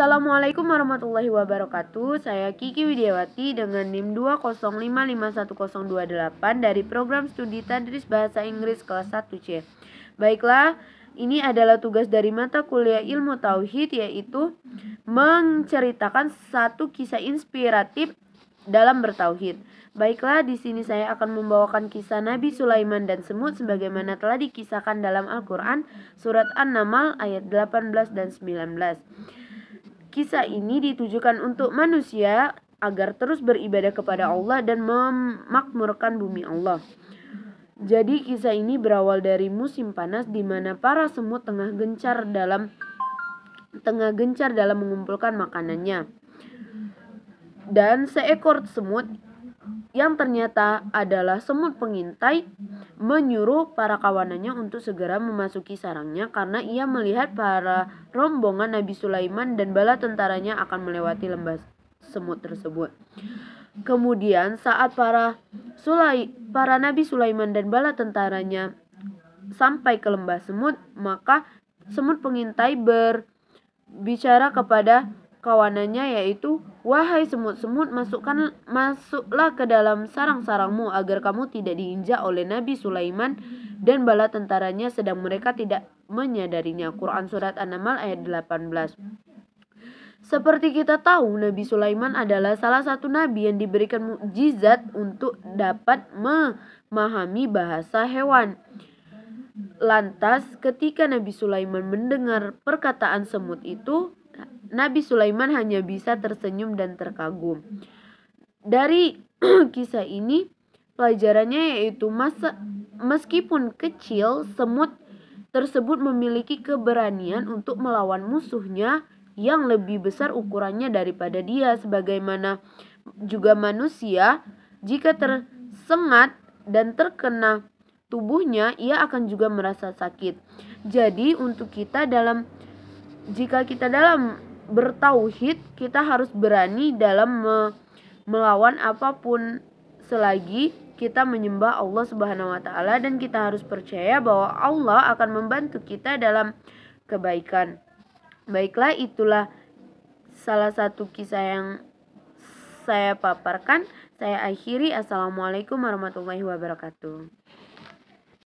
Assalamualaikum warahmatullahi wabarakatuh. Saya Kiki Widiawati dengan NIM 20551028 dari program studi Tadris Bahasa Inggris kelas 1C. Baiklah, ini adalah tugas dari mata kuliah Ilmu Tauhid yaitu menceritakan satu kisah inspiratif dalam bertauhid. Baiklah, di sini saya akan membawakan kisah Nabi Sulaiman dan semut sebagaimana telah dikisahkan dalam Al-Qur'an surat An-Naml ayat 18 dan 19. Kisah ini ditujukan untuk manusia agar terus beribadah kepada Allah dan memakmurkan bumi Allah. Jadi kisah ini berawal dari musim panas di mana para semut tengah gencar dalam tengah gencar dalam mengumpulkan makanannya. Dan seekor semut yang ternyata adalah semut pengintai, menyuruh para kawanannya untuk segera memasuki sarangnya karena ia melihat para rombongan Nabi Sulaiman dan bala tentaranya akan melewati lembah semut tersebut. Kemudian saat para Sulai, para Nabi Sulaiman dan bala tentaranya sampai ke lembah semut, maka semut pengintai berbicara kepada kawanannya yaitu wahai semut-semut masukkan masuklah ke dalam sarang-sarangmu agar kamu tidak diinjak oleh Nabi Sulaiman dan bala tentaranya sedang mereka tidak menyadarinya Quran surat An-Naml ayat 18 seperti kita tahu, Nabi Sulaiman adalah salah satu nabi yang diberikan mukjizat untuk dapat memahami bahasa hewan. Lantas, ketika Nabi Sulaiman mendengar perkataan semut itu, Nabi Sulaiman hanya bisa tersenyum dan terkagum. Dari kisah ini, pelajarannya yaitu masa, meskipun kecil, semut tersebut memiliki keberanian untuk melawan musuhnya yang lebih besar ukurannya daripada dia sebagaimana juga manusia jika tersengat dan terkena tubuhnya ia akan juga merasa sakit. Jadi untuk kita dalam jika kita dalam bertauhid kita harus berani dalam me melawan apapun selagi kita menyembah Allah Subhanahu wa taala dan kita harus percaya bahwa Allah akan membantu kita dalam kebaikan. Baiklah itulah salah satu kisah yang saya paparkan. Saya akhiri. Assalamualaikum warahmatullahi wabarakatuh.